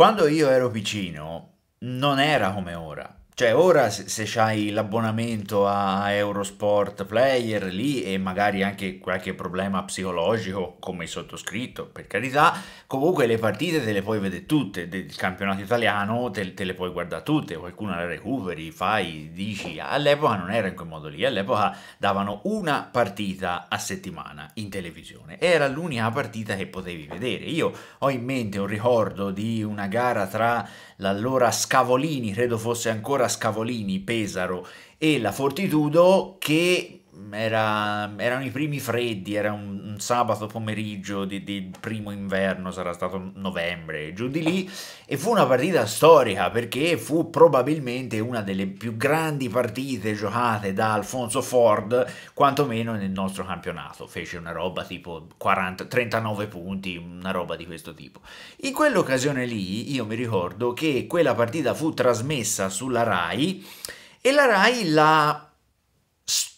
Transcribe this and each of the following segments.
Quando io ero vicino, non era come ora. Cioè ora se, se hai l'abbonamento a Eurosport Player lì e magari anche qualche problema psicologico come il sottoscritto, per carità, comunque le partite te le puoi vedere tutte, del campionato italiano te, te le puoi guardare tutte, qualcuno la recuperi, fai, dici, all'epoca non era in quel modo lì, all'epoca davano una partita a settimana in televisione, era l'unica partita che potevi vedere. Io ho in mente un ricordo di una gara tra l'allora Scavolini, credo fosse ancora Scavolini, Pesaro, e la Fortitudo che era, erano i primi freddi, era un, un sabato pomeriggio di, di, primo inverno, sarà stato novembre, giù di lì, e fu una partita storica perché fu probabilmente una delle più grandi partite giocate da Alfonso Ford, quantomeno nel nostro campionato, fece una roba tipo 40, 39 punti, una roba di questo tipo. In quell'occasione lì io mi ricordo che quella partita fu trasmessa sulla RAI e la RAI la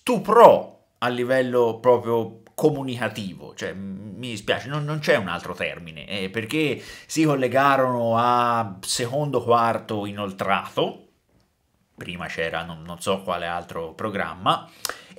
stuprò a livello proprio comunicativo, cioè mi dispiace, non, non c'è un altro termine, eh, perché si collegarono a secondo quarto inoltrato, prima c'era non, non so quale altro programma,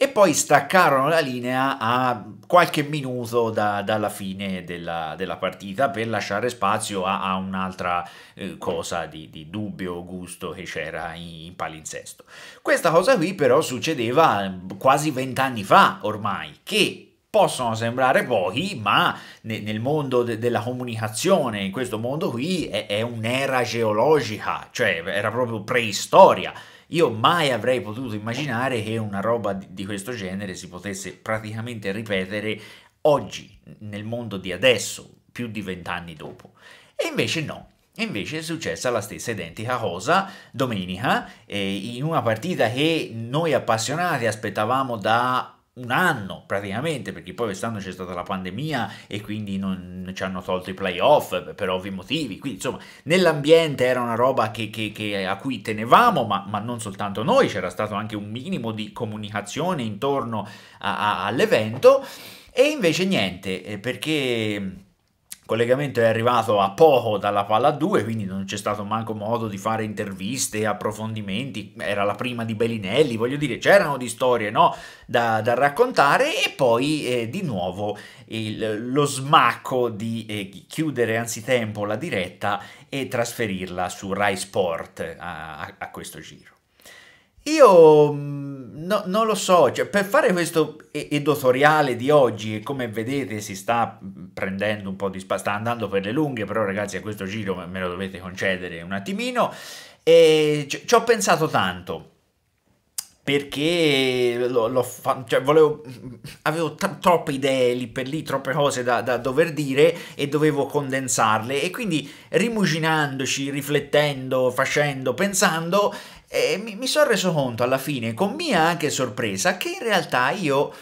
e poi staccarono la linea a qualche minuto da, dalla fine della, della, partita per lasciare spazio a, a un'altra eh, cosa di, di, dubbio gusto che c'era in, in, palinsesto. Questa cosa qui però succedeva mm, quasi vent'anni fa ormai, che possono sembrare pochi, ma nel mondo de della comunicazione, in questo mondo qui, è, è un'era geologica, cioè era proprio preistoria io mai avrei potuto immaginare che una roba di questo genere si potesse praticamente ripetere oggi, nel mondo di adesso, più di vent'anni dopo. E invece no. invece è successa la stessa identica cosa domenica, eh, in una partita che noi appassionati aspettavamo da un anno praticamente, perché poi quest'anno c'è stata la pandemia e quindi non ci hanno tolto i playoff per ovvi motivi. Quindi insomma, nell'ambiente era una roba che, che, che a cui tenevamo, ma, ma, non soltanto noi, c'era stato anche un minimo di comunicazione intorno all'evento. E invece niente, eh, perché collegamento è arrivato a poco dalla palla 2, quindi non c'è stato manco modo di fare interviste, approfondimenti, era la prima di Bellinelli, voglio dire, c'erano di storie no? da, da, raccontare e poi eh, di nuovo il, lo smacco di eh, chiudere anzitempo la diretta e trasferirla su Rai Sport a, a questo giro. Io mm, no, non lo so, cioè, per fare questo editoriale di oggi, e come vedete si sta mm, prendendo un po' di spazio, sta andando per le lunghe, però ragazzi a questo giro me lo dovete concedere un attimino, e ci ho pensato tanto perché l'ho fatto, cioè volevo, mm, avevo troppe idee lì per lì, troppe cose da, da, dover dire e dovevo condensarle e quindi rimuginandoci, riflettendo, facendo, pensando, e mi, mi sono reso conto alla fine, con mia anche sorpresa, che in realtà io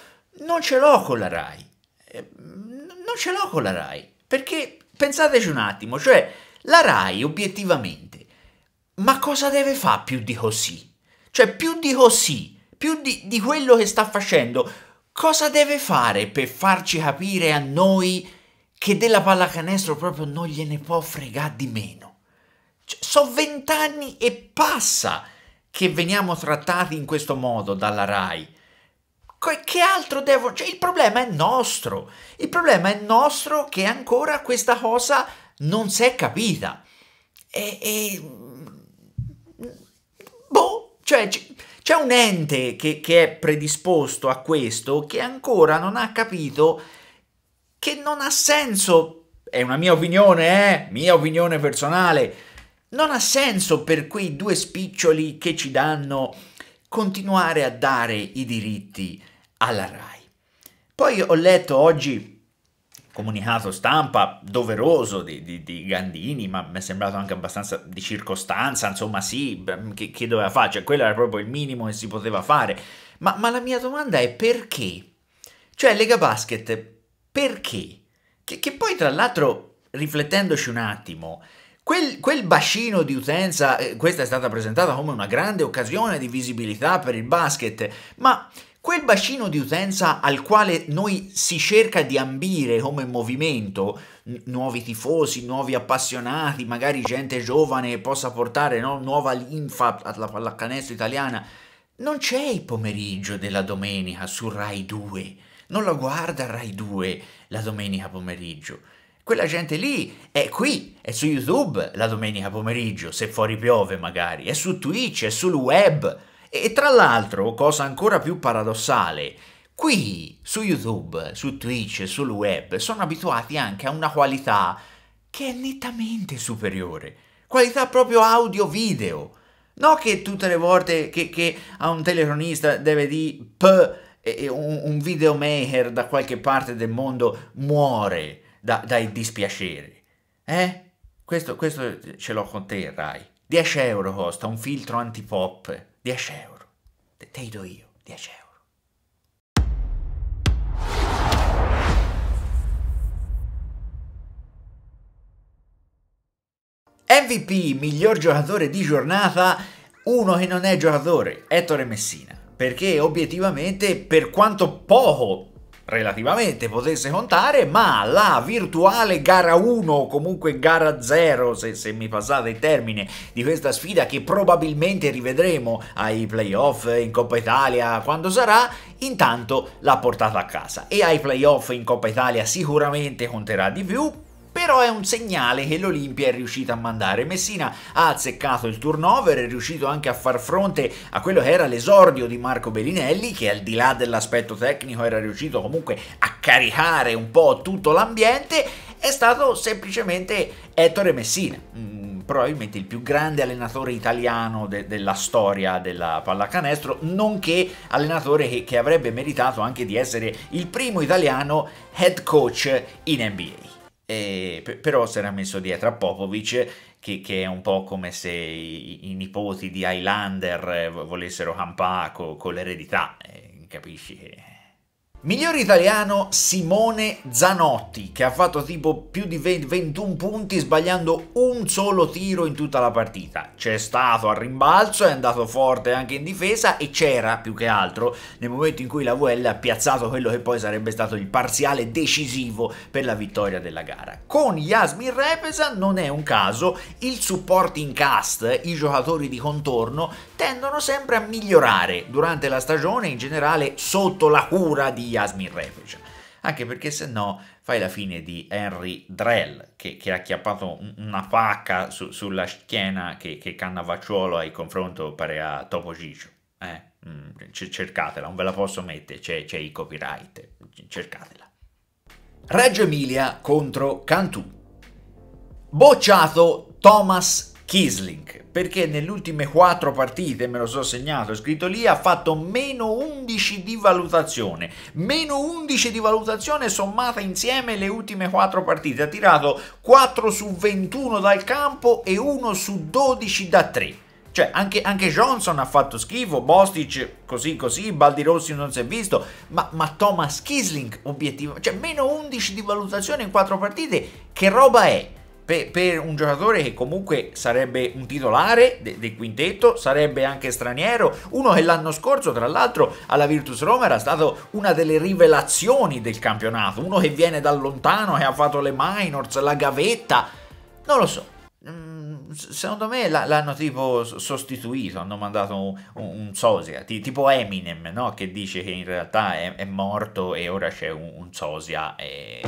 non ce l'ho con la RAI. Ehm, non ce l'ho con la RAI. Perché pensateci un attimo, cioè la RAI obiettivamente, ma cosa deve fare più di così? Cioè più di così, più di, di quello che sta facendo, cosa deve fare per farci capire a noi che della pallacanestro proprio non gliene può fregare di meno? Cioè, sono vent'anni e passa che veniamo trattati in questo modo dalla RAI? Che altro devo... Cioè, il problema è nostro. Il problema è nostro che ancora questa cosa non si è capita. E... e... Mm, boh, cioè... C'è un ente che, che, è predisposto a questo che ancora non ha capito che non ha senso, è una mia opinione, eh? mia opinione personale, non ha senso per quei due spiccioli che ci danno continuare a dare i diritti alla RAI. Poi ho letto oggi comunicato stampa doveroso di, di, di, Gandini, ma mi è sembrato anche abbastanza di circostanza, insomma sì, che, che doveva fare, cioè quello era proprio il minimo che si poteva fare. Ma, ma la mia domanda è perché? Cioè Lega Basket, perché? Che, che poi tra l'altro, riflettendoci un attimo, Quel, quel, bacino di utenza, eh, questa è stata presentata come una grande occasione di visibilità per il basket, ma quel bacino di utenza al quale noi si cerca di ambire come movimento, nuovi tifosi, nuovi appassionati, magari gente giovane che possa portare no, nuova linfa alla pallacanestro italiana, non c'è il pomeriggio della domenica su Rai 2, non la guarda Rai 2 la domenica pomeriggio quella gente lì è qui, è su YouTube la domenica pomeriggio, se fuori piove magari, è su Twitch, è sul web. E tra l'altro, cosa ancora più paradossale, qui su YouTube, su Twitch, sul web, sono abituati anche a una qualità che è nettamente superiore. Qualità proprio audio-video. No che tutte le volte che, che a un telecronista deve di p un, un videomaker da qualche parte del mondo muore da, dai dispiaceri. Eh? Questo, questo ce l'ho con te, Rai. 10 euro costa un filtro antipop. 10 euro. Te, te do io, 10 euro. MVP, miglior giocatore di giornata, uno che non è giocatore, Ettore Messina. Perché obiettivamente, per quanto poco relativamente potesse contare, ma la virtuale gara 1 o comunque gara 0, se, se, mi passate il termine, di questa sfida che probabilmente rivedremo ai playoff in Coppa Italia quando sarà, intanto l'ha portata a casa e ai playoff in Coppa Italia sicuramente conterà di più però è un segnale che l'Olimpia è riuscita a mandare. Messina ha azzeccato il turnover, è riuscito anche a far fronte a quello che era l'esordio di Marco Bellinelli, che al di là dell'aspetto tecnico era riuscito comunque a caricare un po' tutto l'ambiente, è stato semplicemente Ettore Messina mm, probabilmente il più grande allenatore italiano de della storia della pallacanestro, nonché allenatore che, che avrebbe meritato anche di essere il primo italiano head coach in NBA. E, però si era messo dietro a Popovic che, che, è un po' come se i, i nipoti di Highlander eh, volessero campare con co l'eredità, eh, capisci? Miglior italiano Simone Zanotti che ha fatto tipo più di 20, 21 punti sbagliando un solo tiro in tutta la partita. C'è stato al rimbalzo, è andato forte anche in difesa e c'era più che altro nel momento in cui la VL ha piazzato quello che poi sarebbe stato il parziale decisivo per la vittoria della gara. Con Yasmin Repesa non è un caso, il supporting cast, i giocatori di contorno tendono sempre a migliorare durante la stagione in generale sotto la cura di Yasmin Refugia anche perché se no fai la fine di Henry Drell che, che ha chiappato una pacca su, sulla schiena che, che Cannavacciuolo ai confronto pare a Topo Gigio. eh? Mm, cercatela, non ve la posso mettere, c'è, c'è il copyright, cercatela Reggio Emilia contro Cantù bocciato Thomas Kisling, perché nelle ultime quattro partite, me lo so segnato, è scritto lì, ha fatto meno 11 di valutazione, meno 11 di valutazione sommata insieme le ultime quattro partite, ha tirato 4 su 21 dal campo e 1 su 12 da 3. Cioè, anche, anche, Johnson ha fatto schifo, Bostic così così, Baldi Rossi non si è visto, ma, ma Thomas Kisling, obiettivo, cioè meno 11 di valutazione in 4 partite, che roba è? per, per, un giocatore che comunque sarebbe un titolare de, del quintetto, sarebbe anche straniero, uno che l'anno scorso tra l'altro alla Virtus Roma era stato una delle rivelazioni del campionato, uno che viene da lontano, che ha fatto le minors, la gavetta, non lo so, mm, secondo me l'hanno tipo sostituito, hanno mandato un, un sosia, tipo Eminem, no? che dice che in realtà è, è morto e ora c'è un, un sosia e...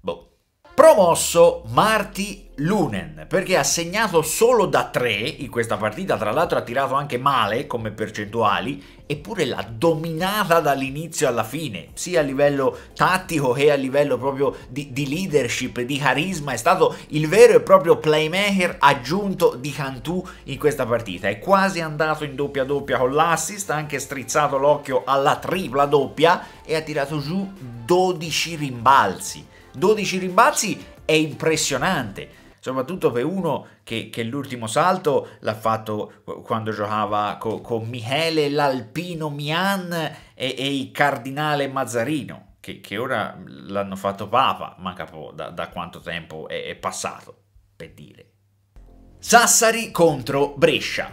boh promosso Marti Lunen perché ha segnato solo da 3 in questa partita, tra l'altro ha tirato anche male come percentuali eppure l'ha dominata dall'inizio alla fine, sia a livello tattico che a livello proprio di, di leadership, di carisma, è stato il vero e proprio playmaker aggiunto di Cantù in questa partita, è quasi andato in doppia doppia con l'assist, ha anche strizzato l'occhio alla tripla doppia e ha tirato giù 12 rimbalzi, 12 rimbalzi è impressionante, soprattutto per uno che, che l'ultimo salto l'ha fatto quando giocava co, con Michele l'Alpino Mian e, e il Cardinale Mazzarino. Che, che, ora l'hanno fatto Papa, ma capo da, da quanto tempo è, è, passato, per dire. Sassari contro Brescia.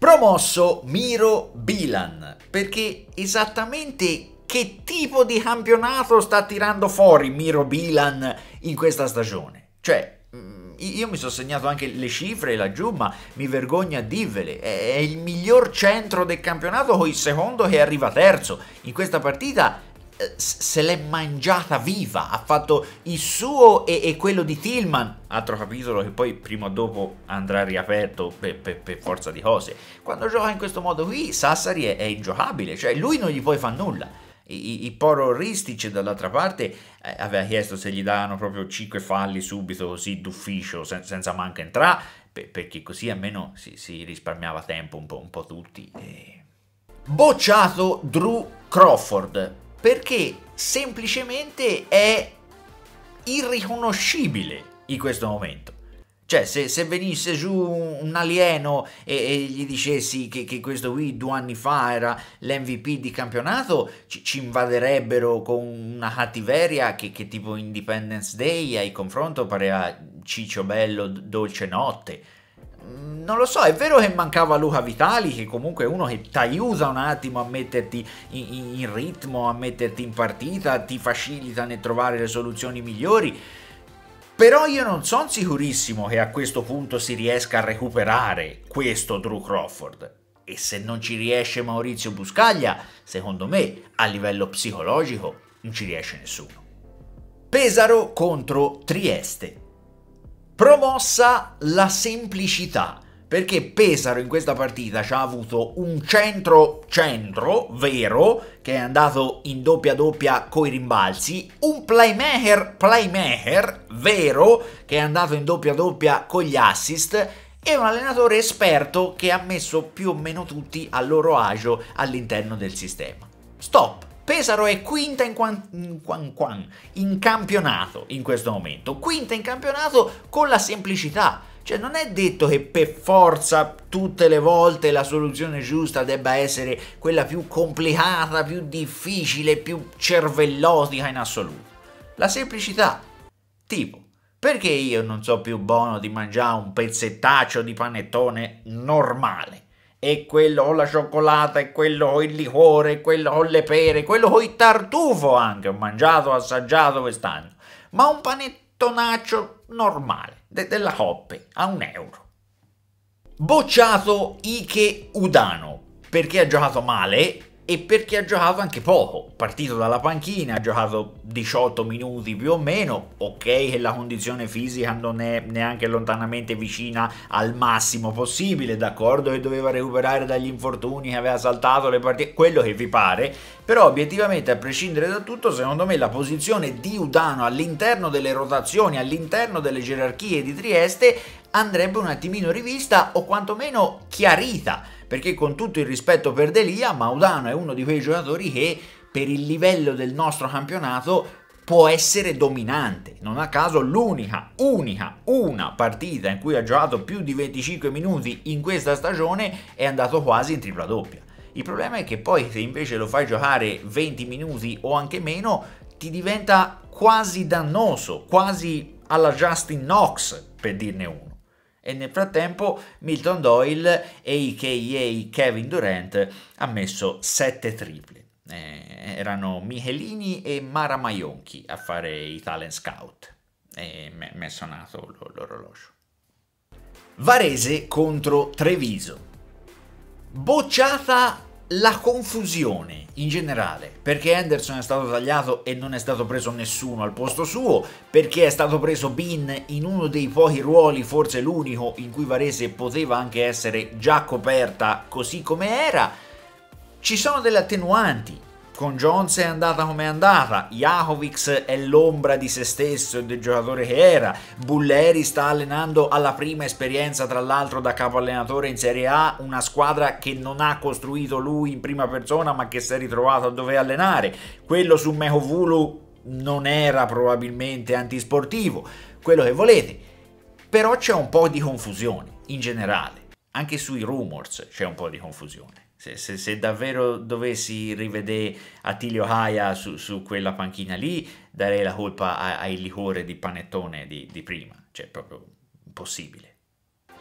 Promosso Miro Bilan, perché esattamente che tipo di campionato sta tirando fuori Miro Bilan in questa stagione? Cioè, mm, io mi sono segnato anche le cifre laggiù, ma mi vergogno a dirvele. È il miglior centro del campionato con il secondo che arriva terzo. In questa partita eh, se l'è mangiata viva, ha fatto il suo e, e, quello di Tillman, altro capitolo che poi prima o dopo andrà riaperto per, per, per forza di cose. Quando gioca in questo modo qui, Sassari è, è ingiocabile, cioè lui non gli puoi fare nulla i, i Poro dall'altra parte eh, aveva chiesto se gli davano proprio 5 falli subito così d'ufficio sen senza manca entrare per perché così almeno si, si, risparmiava tempo un po', un po tutti e... bocciato Drew Crawford perché semplicemente è irriconoscibile in questo momento cioè, se, se, venisse giù un alieno e, e gli dicessi che, che, questo qui due anni fa era l'MVP di campionato, ci, ci invaderebbero con una cattiveria che, che, tipo Independence Day ai confronto pareva Ciccio Bello, Dolce Notte. Mm, non lo so, è vero che mancava Luca Vitali, che comunque è uno che ti aiuta un attimo a metterti in, in, in ritmo, a metterti in partita, ti facilita nel trovare le soluzioni migliori però io non sono sicurissimo che a questo punto si riesca a recuperare questo Drew Crawford. E se non ci riesce Maurizio Buscaglia, secondo me, a livello psicologico, non ci riesce nessuno. Pesaro contro Trieste. Promossa la semplicità perché Pesaro in questa partita ci ha avuto un centro-centro vero che è andato in doppia-doppia coi rimbalzi, un playmaker playmaker vero che è andato in doppia-doppia con gli assist e un allenatore esperto che ha messo più o meno tutti a loro agio all'interno del sistema. Stop! Pesaro è quinta in, quan, in, quan, quan, in campionato in questo momento, quinta in campionato con la semplicità cioè non è detto che per forza tutte le volte la soluzione giusta debba essere quella più complicata, più difficile, più cervellotica in assoluto. La semplicità. Tipo, perché io non so più buono di mangiare un pezzettaccio di panettone normale? E quello con la cioccolata, e quello con il liquore, e quello con le pere, quello con il tartufo anche, ho mangiato, ho assaggiato quest'anno. Ma un panettone tonaccio normale de della Hoppe a un euro. Bocciato Ike Udano perché ha giocato male e perché ha giocato anche poco, partito dalla panchina, ha giocato 18 minuti più o meno, ok che la condizione fisica non è neanche lontanamente vicina al massimo possibile, d'accordo che doveva recuperare dagli infortuni, che aveva saltato le partite, quello che vi pare, però obiettivamente a prescindere da tutto secondo me la posizione di Udano all'interno delle rotazioni, all'interno delle gerarchie di Trieste andrebbe un attimino rivista o quantomeno chiarita perché con tutto il rispetto per Delia, Maudano è uno di quei giocatori che per il livello del nostro campionato può essere dominante. Non a caso l'unica, unica, una partita in cui ha giocato più di 25 minuti in questa stagione è andato quasi in tripla doppia. Il problema è che poi se invece lo fai giocare 20 minuti o anche meno, ti diventa quasi dannoso, quasi alla Justin Knox, per dirne uno e nel frattempo Milton Doyle, a.k.a. Kevin Durant, ha messo 7 triple. Eh, erano Michelini e Mara Maionchi a fare i talent scout. E mi è suonato l'orologio. Varese contro Treviso. Bocciata la confusione in generale, perché Anderson è stato tagliato e non è stato preso nessuno al posto suo, perché è stato preso Bin in uno dei pochi ruoli, forse l'unico, in cui Varese poteva anche essere già coperta così come era, ci sono delle attenuanti, con Jones è andata come è andata, Jakovic è l'ombra di se stesso e del giocatore che era, Bulleri sta allenando alla prima esperienza tra l'altro da capo allenatore in Serie A, una squadra che non ha costruito lui in prima persona ma che si è ritrovato a dover allenare, quello su Mehovulu non era probabilmente antisportivo, quello che volete, però c'è un po' di confusione in generale, anche sui rumors c'è un po' di confusione. Se, se, se, davvero dovessi rivedere Attilio Haia su, su, quella panchina lì, darei la colpa ai liquore di panettone di, di prima. Cioè, proprio impossibile.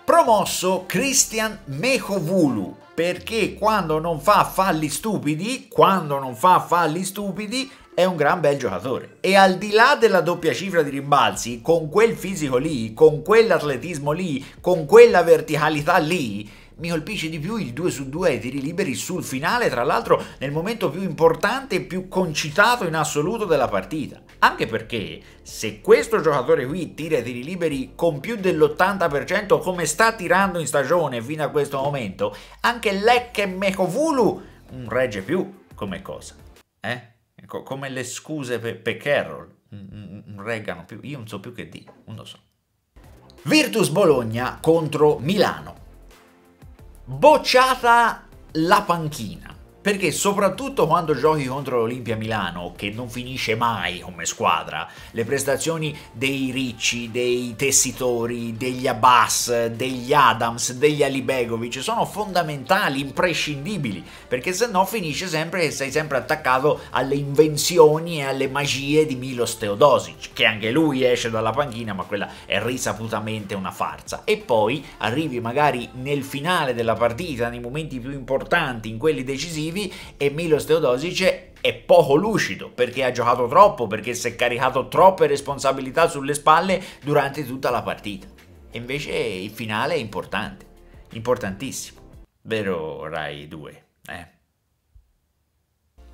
Promosso Christian Mechovulu, perché quando non fa falli stupidi, quando non fa falli stupidi, è un gran bel giocatore. E al di là della doppia cifra di rimbalzi, con quel fisico lì, con quell'atletismo lì, con quella verticalità lì, mi colpisce di più il 2 su 2 ai tiri liberi sul finale, tra l'altro nel momento più importante e più concitato in assoluto della partita. Anche perché se questo giocatore qui tira i tiri liberi con più dell'80% come sta tirando in stagione fino a questo momento, anche Lecce Mekovulu non mm, regge più come cosa. Eh? come le scuse per, per Carroll non mm, mm, reggano più, io non so più che dire, non lo so. Virtus Bologna contro Milano bocciata la panchina perché soprattutto quando giochi contro l'Olimpia Milano, che non finisce mai come squadra, le prestazioni dei Ricci, dei Tessitori, degli Abbas, degli Adams, degli Alibegovic sono fondamentali, imprescindibili, perché se no finisce sempre che sei sempre attaccato alle invenzioni e alle magie di Milos Teodosic, che anche lui esce dalla panchina, ma quella è risaputamente una farsa. E poi arrivi magari nel finale della partita, nei momenti più importanti, in quelli decisivi, offensivi e Milos Teodosic è poco lucido perché ha giocato troppo, perché si è caricato troppe responsabilità sulle spalle durante tutta la partita. E invece il finale è importante, importantissimo. Vero Rai 2, eh?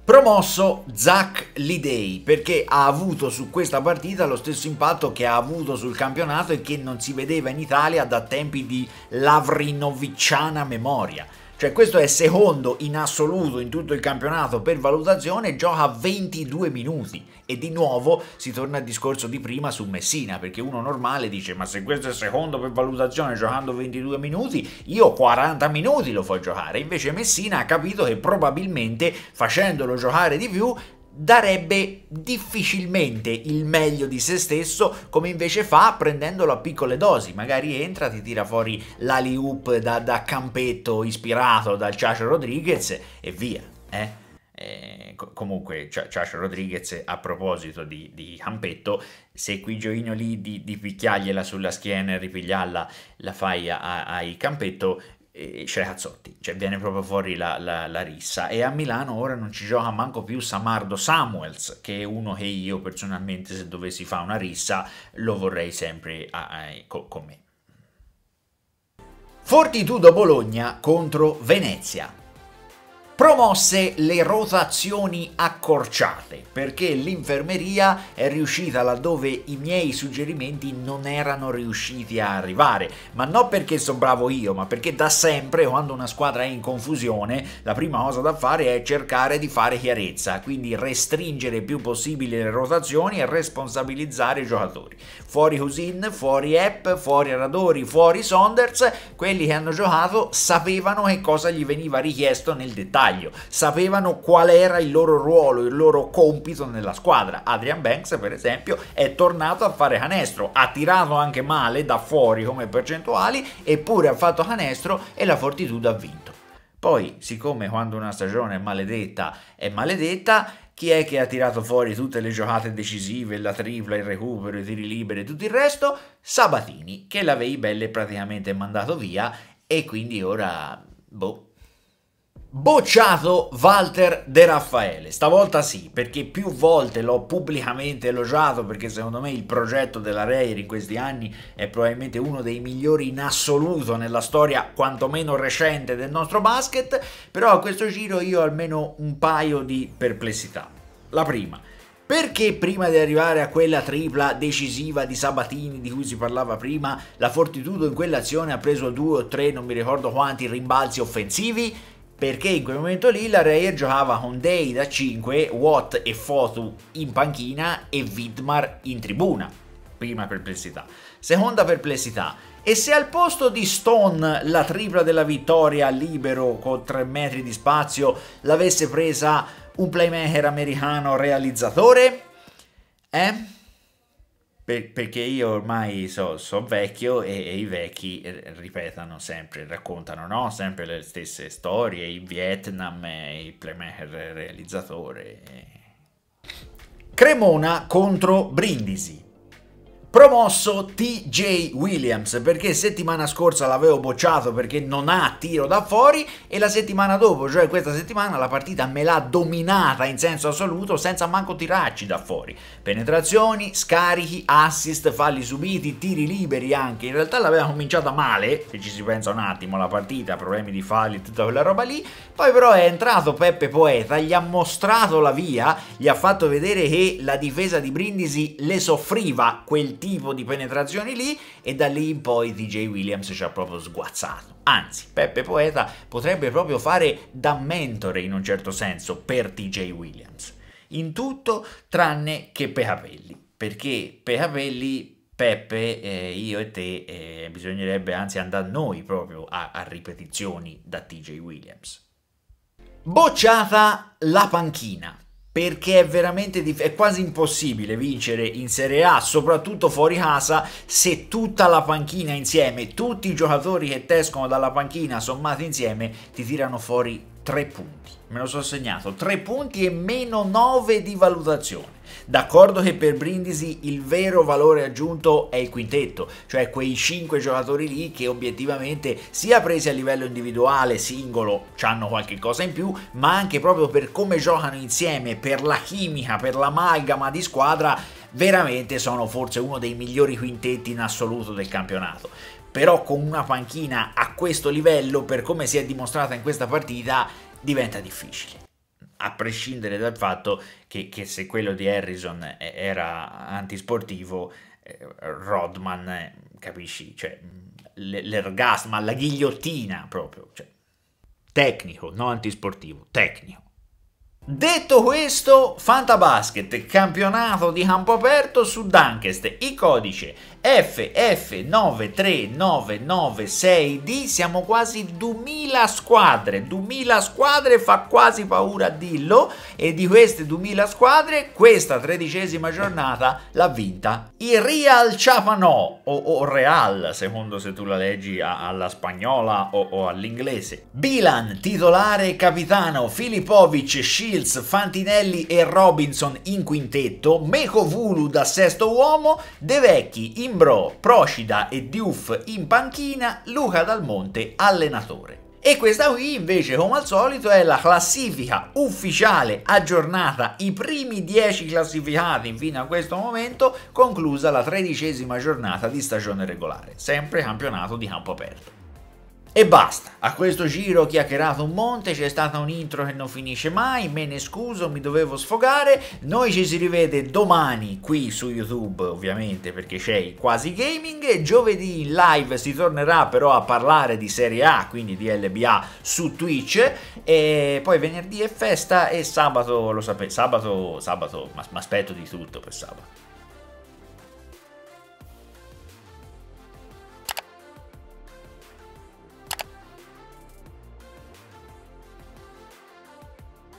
Promosso Zach Lidei perché ha avuto su questa partita lo stesso impatto che ha avuto sul campionato e che non si vedeva in Italia da tempi di lavrinovicciana memoria. Cioè questo è secondo in assoluto in tutto il campionato per valutazione, gioca 22 minuti e di nuovo si torna al discorso di prima su Messina, perché uno normale dice ma se questo è secondo per valutazione giocando 22 minuti, io 40 minuti lo fa giocare, invece Messina ha capito che probabilmente facendolo giocare di più darebbe difficilmente il meglio di se stesso come invece fa prendendolo a piccole dosi magari entra ti tira fuori l'ali hoop da, da, campetto ispirato dal Ciacio Rodriguez e via eh? Eh, comunque Ciacio Rodriguez a proposito di, di Campetto se qui Gioino lì di, di picchiargliela sulla schiena e ripigliarla la fai ai Campetto Cerazzotti, cioè viene proprio fuori la, la, la, rissa e a Milano ora non ci gioca manco più Samardo Samuels che è uno che io personalmente se dovessi fare una rissa lo vorrei sempre a, a, co, con me. Fortitudo Bologna contro Venezia promosse le rotazioni accorciate perché l'infermeria è riuscita laddove i miei suggerimenti non erano riusciti a arrivare ma non perché sono bravo io ma perché da sempre quando una squadra è in confusione la prima cosa da fare è cercare di fare chiarezza quindi restringere il più possibile le rotazioni e responsabilizzare i giocatori fuori Husin, fuori Epp, fuori Aradori, fuori Saunders quelli che hanno giocato sapevano che cosa gli veniva richiesto nel dettaglio dettaglio, sapevano qual era il loro ruolo, il loro compito nella squadra. Adrian Banks, per esempio, è tornato a fare canestro, ha tirato anche male da fuori come percentuali, eppure ha fatto canestro e la Fortitudo ha vinto. Poi, siccome quando una stagione è maledetta, è maledetta, chi è che ha tirato fuori tutte le giocate decisive, la tripla, il recupero, i tiri liberi e tutto il resto? Sabatini, che la belle praticamente mandato via e quindi ora, boh, Bocciato Walter De Raffaele, stavolta sì, perché più volte l'ho pubblicamente elogiato perché secondo me il progetto della Reir in questi anni è probabilmente uno dei migliori in assoluto nella storia quantomeno recente del nostro basket, però a questo giro io ho almeno un paio di perplessità. La prima, perché prima di arrivare a quella tripla decisiva di Sabatini di cui si parlava prima, la Fortitudo in quell'azione ha preso due o tre, non mi ricordo quanti, rimbalzi offensivi? perché in quel momento lì la Reyer giocava con Day da 5, Watt e Fotu in panchina e Widmar in tribuna. Prima perplessità. Seconda perplessità. E se al posto di Stone, la tripla della vittoria libero con 3 metri di spazio, l'avesse presa un playmaker americano realizzatore? Eh? Per, perché io ormai so, so vecchio e, e, i vecchi eh, ripetono sempre, raccontano no? sempre le stesse storie, il Vietnam, il playmaker realizzatore. Cremona contro Brindisi promosso TJ Williams perché settimana scorsa l'avevo bocciato perché non ha tiro da fuori e la settimana dopo, cioè questa settimana, la partita me l'ha dominata in senso assoluto senza manco tirarci da fuori. Penetrazioni, scarichi, assist, falli subiti, tiri liberi anche. In realtà l'aveva cominciata male, se ci si pensa un attimo, la partita, problemi di falli e tutta quella roba lì. Poi però è entrato Peppe Poeta, gli ha mostrato la via, gli ha fatto vedere che la difesa di Brindisi le soffriva quel tipo di penetrazioni lì e da lì in poi DJ Williams ci ha proprio sguazzato. Anzi, Peppe Poeta potrebbe proprio fare da mentore in un certo senso per DJ Williams. In tutto tranne che per capelli, perché per capelli Peppe, eh, io e te eh, bisognerebbe anzi andare noi proprio a, a ripetizioni da TJ Williams. Bocciata la panchina perché è veramente dif- è quasi impossibile vincere in Serie A, soprattutto fuori casa, se tutta la panchina insieme, tutti i giocatori che escono dalla panchina sommati insieme ti tirano fuori 3 punti. Me lo sono segnato, 3 punti e meno 9 di valutazione. D'accordo che per Brindisi il vero valore aggiunto è il quintetto, cioè quei 5 giocatori lì che obiettivamente sia presi a livello individuale, singolo, hanno qualche cosa in più, ma anche proprio per come giocano insieme, per la chimica, per l'amalgama di squadra, veramente sono forse uno dei migliori quintetti in assoluto del campionato però con una panchina a questo livello, per come si è dimostrata in questa partita, diventa difficile. A prescindere dal fatto che, che se quello di Harrison era antisportivo, eh, Rodman, eh, capisci, cioè, l'ergasma, la ghigliottina proprio, cioè, tecnico, non antisportivo, tecnico. Detto questo, Fantabasket, campionato di campo aperto su Dunkest, il codice FF93996D, siamo quasi 2000 squadre, 2000 squadre fa quasi paura a dirlo e di queste 2000 squadre questa tredicesima giornata l'ha vinta il Real Chapanò o, o, Real secondo se tu la leggi alla spagnola o, o all'inglese. Bilan, titolare capitano, Filipovic, Sci Shields, Fantinelli e Robinson in quintetto, Meco Vulu da sesto uomo, De Vecchi, Imbro, Procida e Diouf in panchina, Luca Dalmonte allenatore. E questa qui invece come al solito è la classifica ufficiale aggiornata, i primi 10 classificati fino a questo momento, conclusa la tredicesima giornata di stagione regolare, sempre campionato di campo aperto. E basta. A questo giro ho chiacchierato un monte, c'è stata un'intro che non finisce mai, me ne scuso, mi dovevo sfogare. Noi ci si rivede domani qui su YouTube, ovviamente, perché c'è il quasi gaming. Giovedì in live si tornerà però a parlare di Serie A, quindi di LBA su Twitch. E poi venerdì è festa e sabato, lo sapete, sabato, sabato, ma aspetto di tutto per sabato.